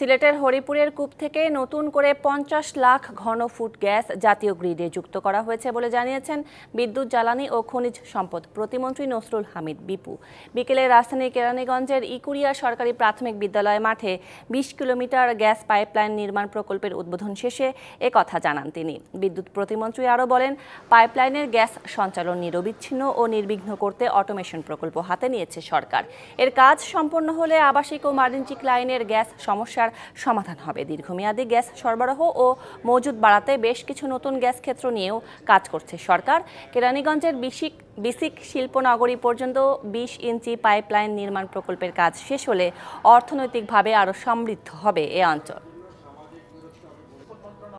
সিলেটের হরিপুরের কূপ থেকে নতুন করে পঞ্চাশ লাখ ঘন ফুট গ্যাস জাতীয় গ্রিডে যুক্ত করা হয়েছে বলে জানিয়েছেন বিদ্যুৎ জ্বালানি ও খনিজ সম্পদ প্রতিমন্ত্রী নসরুল হামিদ বিপু বিকেলে রাজধানীর কেরানীগঞ্জের ইকুরিয়া সরকারি প্রাথমিক বিদ্যালয় মাঠে ২০ কিলোমিটার গ্যাস পাইপলাইন নির্মাণ প্রকল্পের উদ্বোধন শেষে এ কথা জানান তিনি বিদ্যুৎ প্রতিমন্ত্রী আরও বলেন পাইপলাইনের গ্যাস সঞ্চালন নিরবিচ্ছিন্ন ও নির্বিঘ্ন করতে অটোমেশন প্রকল্প হাতে নিয়েছে সরকার এর কাজ সম্পন্ন হলে আবাসিক ও বাণিজ্যিক লাইনের গ্যাস সমস্যার সমস্যার সমাধান হবে দীর্ঘমেয়াদী গ্যাস সরবরাহ ও মজুদ বাড়াতে বেশ কিছু নতুন গ্যাস ক্ষেত্র নিয়েও কাজ করছে সরকার কেরানীগঞ্জের বিশিক বিসিক শিল্পনগরী পর্যন্ত বিশ ইঞ্চি পাইপলাইন নির্মাণ প্রকল্পের কাজ শেষ হলে অর্থনৈতিকভাবে আরও সমৃদ্ধ হবে এ অঞ্চল